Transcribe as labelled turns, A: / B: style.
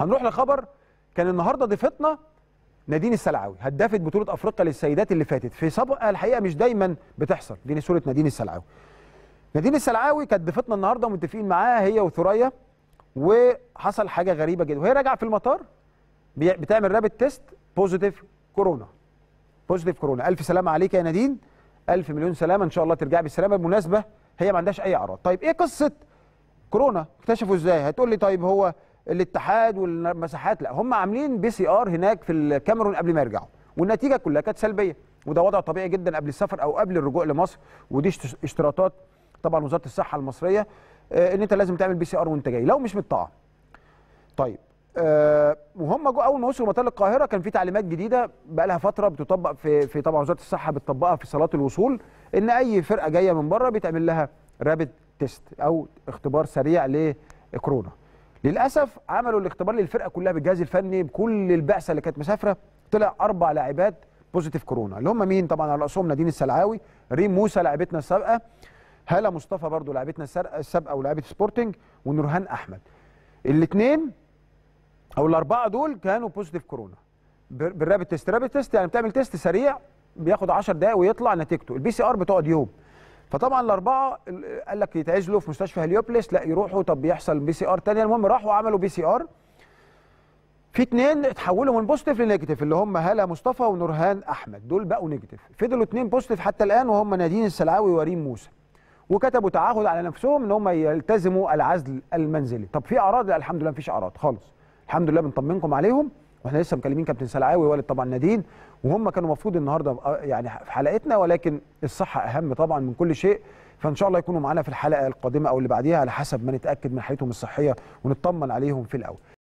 A: هنروح لخبر كان النهارده ضيفتنا نادين السلعاوي هدافه بطوله افريقيا للسيدات اللي فاتت في سابقه الحقيقه مش دايما بتحصل دي صوره نادين السلعاوي نادين السلعاوي كانت ضيفتنا النهارده ومتفقين معاها هي وثريا وحصل حاجه غريبه جدا وهي راجعه في المطار بتعمل رابط تيست بوزيتيف كورونا بوزيتيف كورونا الف سلامه عليك يا نادين الف مليون سلامه ان شاء الله ترجعي بالسلامه بالمناسبه هي ما عندهاش اي اعراض طيب ايه قصه كورونا اكتشفوا ازاي هتقول لي طيب هو الاتحاد والمساحات لا هم عاملين بي سي ار هناك في الكاميرون قبل ما يرجعوا والنتيجه كلها كانت سلبيه وده وضع طبيعي جدا قبل السفر او قبل الرجوع لمصر ودي اشتراطات طبعا وزاره الصحه المصريه آه، ان انت لازم تعمل بي سي ار وانت جاي لو مش متطعم طيب أه وهم جو اول ما وصلوا مطار القاهره كان في تعليمات جديده بقى لها فتره بتطبق في في طبعا وزاره الصحه بتطبقها في صالات الوصول ان اي فرقه جايه من بره بيتعمل لها رابد تيست او اختبار سريع لكورونا للاسف عملوا الاختبار للفرقه كلها بالجهاز الفني بكل البعثه اللي كانت مسافره طلع اربع لاعبات بوزيتيف كورونا اللي هم مين طبعا على راسهم نادين السلعاوي ريم موسى لاعبتنا السابقه هاله مصطفى برضو لاعبتنا السابقه ولاعيبه سبورتنج ونورهان احمد الاثنين او الاربعه دول كانوا بوزيتيف كورونا بالرابد تيست رابد تيست يعني بتعمل تيست سريع بياخد 10 دقائق ويطلع نتيجته البي سي ار بتقعد يوم فطبعا الاربعه قال لك يتعزلوا في مستشفى هليوبلس لا يروحوا طب يحصل بي سي ار ثانيه المهم راحوا عملوا بي سي ار في اثنين اتحولوا من بوزيتيف لنيجاتيف اللي هم هاله مصطفى ونورهان احمد دول بقوا نيجاتيف فضلوا اثنين بوزيتيف حتى الان وهم نادين السلعاوي وريم موسى وكتبوا تعهد على نفسهم ان هم يلتزموا العزل المنزلي طب في اعراض لا الحمد لله مفيش اعراض خالص الحمد لله بنطمنكم عليهم واحنا لسه مكلمين كابتن سلعاوي والد طبعا نادين وهم كانوا المفروض النهارده يعني في حلقتنا ولكن الصحه اهم طبعا من كل شيء فان شاء الله يكونوا معانا في الحلقه القادمه او اللي بعديها على حسب ما نتاكد من حالتهم الصحيه ونطمن عليهم في الاول